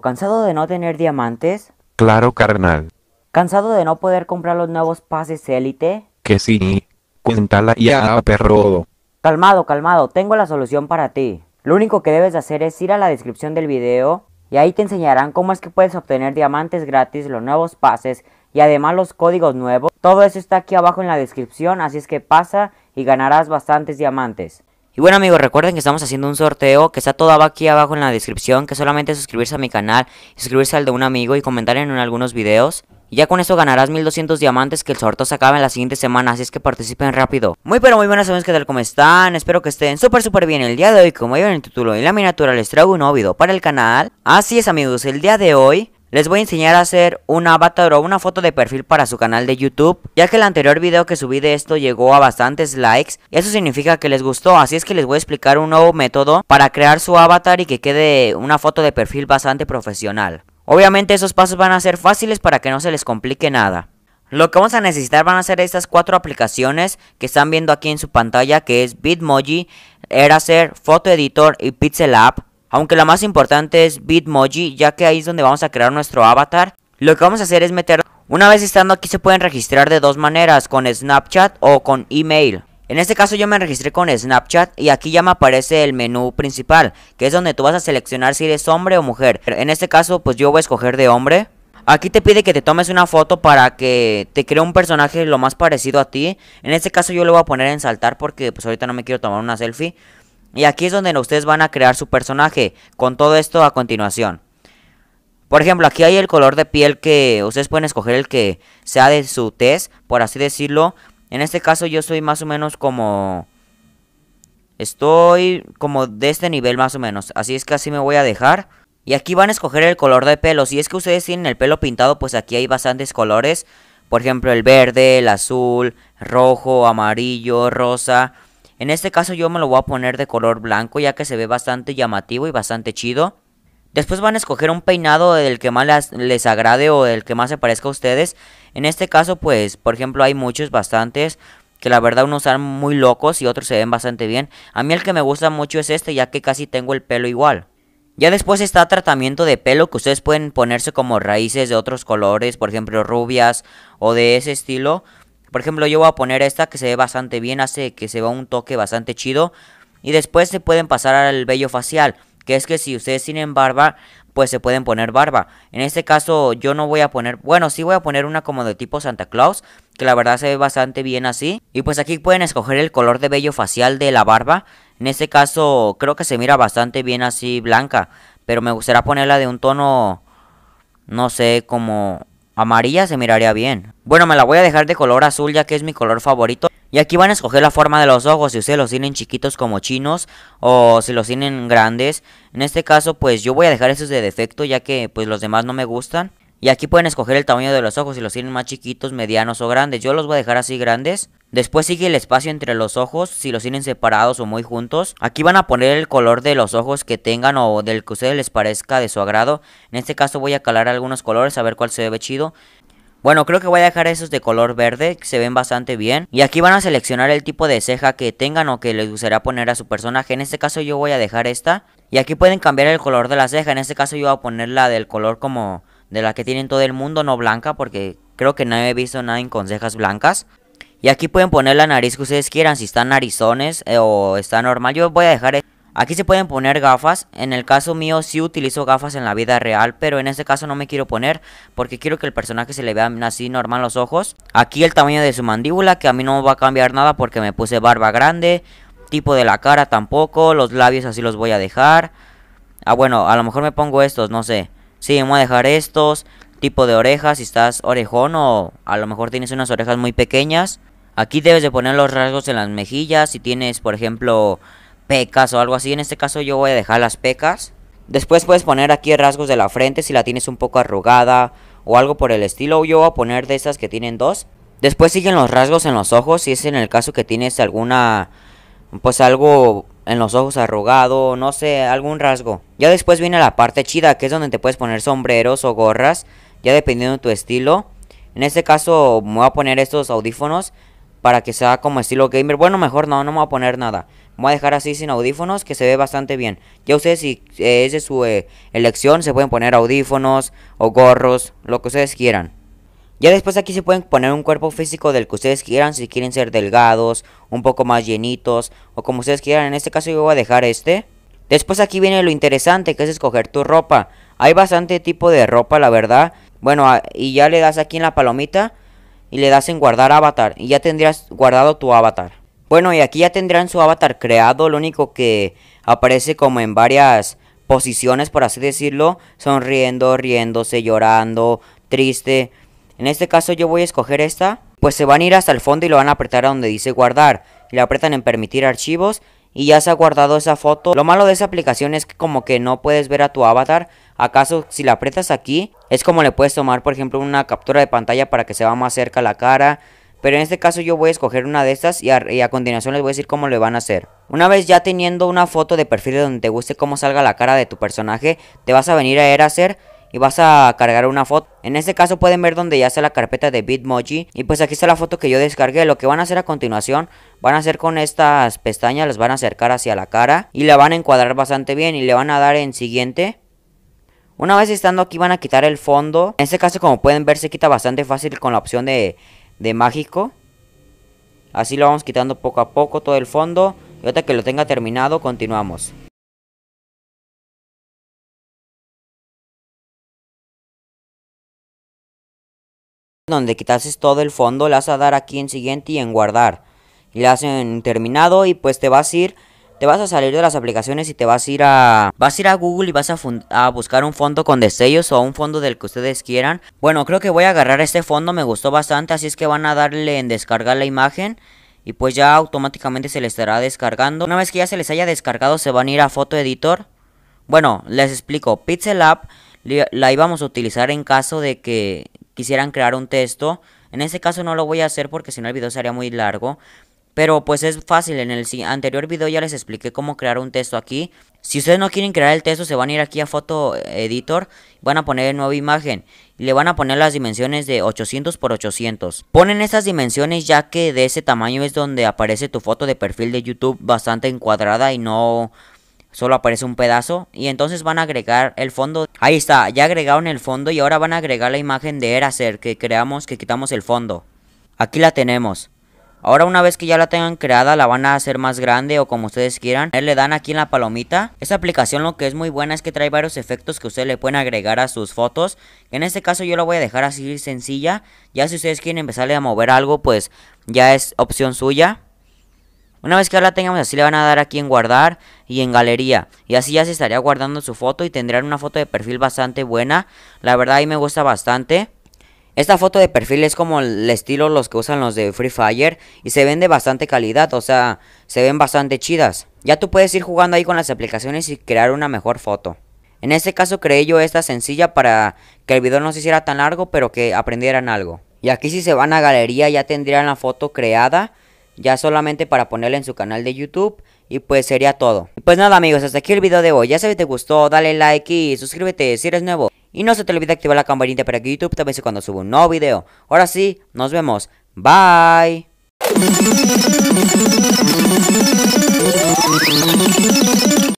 ¿Cansado de no tener diamantes? Claro, carnal. ¿Cansado de no poder comprar los nuevos pases élite? Que sí. Cuéntala ya, perro Calmado, calmado, tengo la solución para ti. Lo único que debes hacer es ir a la descripción del video y ahí te enseñarán cómo es que puedes obtener diamantes gratis, los nuevos pases y además los códigos nuevos. Todo eso está aquí abajo en la descripción, así es que pasa y ganarás bastantes diamantes. Y bueno amigos, recuerden que estamos haciendo un sorteo que está todo aquí abajo en la descripción, que solamente es suscribirse a mi canal, suscribirse al de un amigo y comentar en algunos videos. Y ya con eso ganarás 1200 diamantes que el sorteo se acaba en la siguiente semana, así es que participen rápido. Muy pero muy buenas amigos, ¿qué tal? ¿Cómo están? Espero que estén súper súper bien el día de hoy. Como ven en el título y la miniatura, les traigo un nuevo para el canal. Así es amigos, el día de hoy les voy a enseñar a hacer un avatar o una foto de perfil para su canal de YouTube, ya que el anterior video que subí de esto llegó a bastantes likes, eso significa que les gustó, así es que les voy a explicar un nuevo método para crear su avatar y que quede una foto de perfil bastante profesional. Obviamente esos pasos van a ser fáciles para que no se les complique nada. Lo que vamos a necesitar van a ser estas cuatro aplicaciones que están viendo aquí en su pantalla que es Bitmoji, Eraser, Photo Editor y Pixel App aunque la más importante es Bitmoji, ya que ahí es donde vamos a crear nuestro avatar. Lo que vamos a hacer es meter, una vez estando aquí se pueden registrar de dos maneras, con Snapchat o con email. En este caso yo me registré con Snapchat y aquí ya me aparece el menú principal, que es donde tú vas a seleccionar si eres hombre o mujer. En este caso pues yo voy a escoger de hombre. Aquí te pide que te tomes una foto para que te cree un personaje lo más parecido a ti. En este caso yo lo voy a poner en saltar porque pues ahorita no me quiero tomar una selfie. Y aquí es donde ustedes van a crear su personaje con todo esto a continuación. Por ejemplo, aquí hay el color de piel que ustedes pueden escoger el que sea de su test, por así decirlo. En este caso yo soy más o menos como... Estoy como de este nivel más o menos, así es que así me voy a dejar. Y aquí van a escoger el color de pelo, si es que ustedes tienen el pelo pintado, pues aquí hay bastantes colores. Por ejemplo, el verde, el azul, rojo, amarillo, rosa... En este caso yo me lo voy a poner de color blanco ya que se ve bastante llamativo y bastante chido. Después van a escoger un peinado del que más les, agrade o del que más se parezca a ustedes. En este caso pues, por ejemplo, hay muchos, bastantes, que la verdad unos están muy locos y otros se ven bastante bien. A mí el que me gusta mucho es este ya que casi tengo el pelo igual. Ya después está tratamiento de pelo que ustedes pueden ponerse como raíces de otros colores, por ejemplo rubias o de ese estilo. Por ejemplo, yo voy a poner esta que se ve bastante bien, hace que se vea un toque bastante chido. Y después se pueden pasar al vello facial, que es que si ustedes tienen barba, pues se pueden poner barba. En este caso yo no voy a poner, bueno, sí voy a poner una como de tipo Santa Claus, que la verdad se ve bastante bien así. Y pues aquí pueden escoger el color de vello facial de la barba. En este caso creo que se mira bastante bien así blanca, pero me gustaría ponerla de un tono, no sé, como Amarilla se miraría bien. Bueno, me la voy a dejar de color azul ya que es mi color favorito. Y aquí van a escoger la forma de los ojos, si ustedes los tienen chiquitos como chinos o si los tienen grandes. En este caso, pues yo voy a dejar esos de defecto ya que pues los demás no me gustan. Y aquí pueden escoger el tamaño de los ojos, si los tienen más chiquitos, medianos o grandes. Yo los voy a dejar así grandes. Después sigue el espacio entre los ojos, si los tienen separados o muy juntos. Aquí van a poner el color de los ojos que tengan o del que a ustedes les parezca de su agrado. En este caso voy a calar algunos colores a ver cuál se ve chido. Bueno, creo que voy a dejar esos de color verde, que se ven bastante bien. Y aquí van a seleccionar el tipo de ceja que tengan o que les gustaría poner a su personaje. En este caso yo voy a dejar esta. Y aquí pueden cambiar el color de la ceja, en este caso yo voy a ponerla del color como de la que tienen todo el mundo, no blanca, porque creo que no he visto nada en consejas blancas. Y aquí pueden poner la nariz que ustedes quieran, si están narizones eh, o está normal. Yo voy a dejar... E-, aquí se pueden poner gafas. En el caso mío sí utilizo gafas en la vida real, pero en este caso no me quiero poner porque quiero que el personaje se le vea así normal los ojos. Aquí el tamaño de su mandíbula, que a mí no va a cambiar nada porque me puse barba grande. Tipo de la cara tampoco, los labios así los voy a dejar. Ah, bueno, a lo mejor me pongo estos, no sé. Sí, vamos a dejar estos. Tipo de orejas, si estás orejón o a lo mejor tienes unas orejas muy pequeñas. Aquí debes de poner los rasgos en las mejillas. Si tienes, por ejemplo, pecas o algo así. En este caso yo voy a dejar las pecas. Después puedes poner aquí rasgos de la frente si la tienes un poco arrugada o algo por el estilo. Yo voy a poner de esas que tienen dos. Después siguen los rasgos en los ojos si es en el caso que tienes alguna... Pues algo en los ojos arrugado, no sé, algún rasgo. Ya después viene la parte chida, que es donde te puedes poner sombreros o gorras, ya dependiendo de tu estilo. En este caso me voy a poner estos audífonos para que sea como estilo gamer. Bueno, mejor no, no me voy a poner nada. Me voy a dejar así sin audífonos, que se ve bastante bien. Ya ustedes, si eh, es de su eh, elección, se pueden poner audífonos o gorros, lo que ustedes quieran. Ya después aquí se pueden poner un cuerpo físico del que ustedes quieran, si quieren ser delgados, un poco más llenitos o como ustedes quieran. En este caso yo voy a dejar este. Después aquí viene lo interesante que es escoger tu ropa. Hay bastante tipo de ropa la verdad. Bueno, ah, y ya le das aquí en la palomita y le das en guardar avatar y ya tendrías guardado tu avatar. Bueno, y aquí ya tendrán su avatar creado, lo único que aparece como en varias posiciones, por así decirlo, sonriendo, riéndose, llorando, triste. En este caso yo voy a escoger esta, pues se van a ir hasta el fondo y lo van a apretar a donde dice guardar. Y le apretan en permitir archivos y ya se ha guardado esa foto. Lo malo de esa aplicación es que como que no puedes ver a tu avatar. ¿Acaso si la apretas aquí es como le puedes tomar por ejemplo una captura de pantalla para que se va más cerca la cara? Pero en este caso yo voy a escoger una de estas y a, continuación les voy a decir cómo le van a hacer. Una vez ya teniendo una foto de perfil donde te guste cómo salga la cara de tu personaje, te vas a venir a hacer y vas a cargar una foto. En este caso pueden ver donde ya está la carpeta de Bitmoji y pues aquí está la foto que yo descargué. Lo que van a hacer a continuación van a hacer con estas pestañas, las van a acercar hacia la cara y la van a encuadrar bastante bien y le van a dar en siguiente. Una vez estando aquí van a quitar el fondo. En este caso como pueden ver se quita bastante fácil con la opción de, de mágico. Así lo vamos quitando poco a poco todo el fondo. Y ahorita que lo tenga terminado continuamos. donde quitases todo el fondo, le vas a dar aquí en siguiente y en guardar. Y le hacen terminado y pues te vas a ir, te vas a salir de las aplicaciones y te vas a ir a, vas a ir a Google y vas a, buscar un fondo con destellos o un fondo del que ustedes quieran. Bueno, creo que voy a agarrar este fondo, me gustó bastante, así es que van a darle en descargar la imagen. Y pues ya automáticamente se les estará descargando. Una vez que ya se les haya descargado, se van a ir a foto Editor. Bueno, les explico. Pixel App la íbamos a utilizar en caso de que quisieran crear un texto. En este caso no lo voy a hacer porque si no el video sería muy largo. Pero pues es fácil, en el anterior video ya les expliqué cómo crear un texto aquí. Si ustedes no quieren crear el texto, se van a ir aquí a foto Editor, van a poner nueva imagen y le van a poner las dimensiones de 800 por 800. Ponen esas dimensiones ya que de ese tamaño es donde aparece tu foto de perfil de YouTube bastante encuadrada y no solo aparece un pedazo y entonces van a agregar el fondo ahí está ya agregaron el fondo y ahora van a agregar la imagen de Eraser que creamos que quitamos el fondo aquí la tenemos ahora una vez que ya la tengan creada la van a hacer más grande o como ustedes quieran le dan aquí en la palomita esta aplicación lo que es muy buena es que trae varios efectos que ustedes le pueden agregar a sus fotos en este caso yo la voy a dejar así sencilla ya si ustedes quieren empezarle a mover algo pues ya es opción suya una vez que la tengamos así le van a dar aquí en guardar y en galería. Y así ya se estaría guardando su foto y tendrían una foto de perfil bastante buena. La verdad ahí me gusta bastante. Esta foto de perfil es como el estilo los que usan los de Free Fire y se ven de bastante calidad, o sea, se ven bastante chidas. Ya tú puedes ir jugando ahí con las aplicaciones y crear una mejor foto. En este caso creé yo esta sencilla para que el video no se hiciera tan largo pero que aprendieran algo. Y aquí si se van a galería ya tendrían la foto creada ya solamente para ponerla en su canal de YouTube. Y pues sería todo. pues nada amigos, hasta aquí el video de hoy. Ya sabes si te gustó, dale like y suscríbete si eres nuevo. Y no se te olvide activar la campanita para que YouTube te avise cuando suba un nuevo video. Ahora sí, nos vemos. Bye.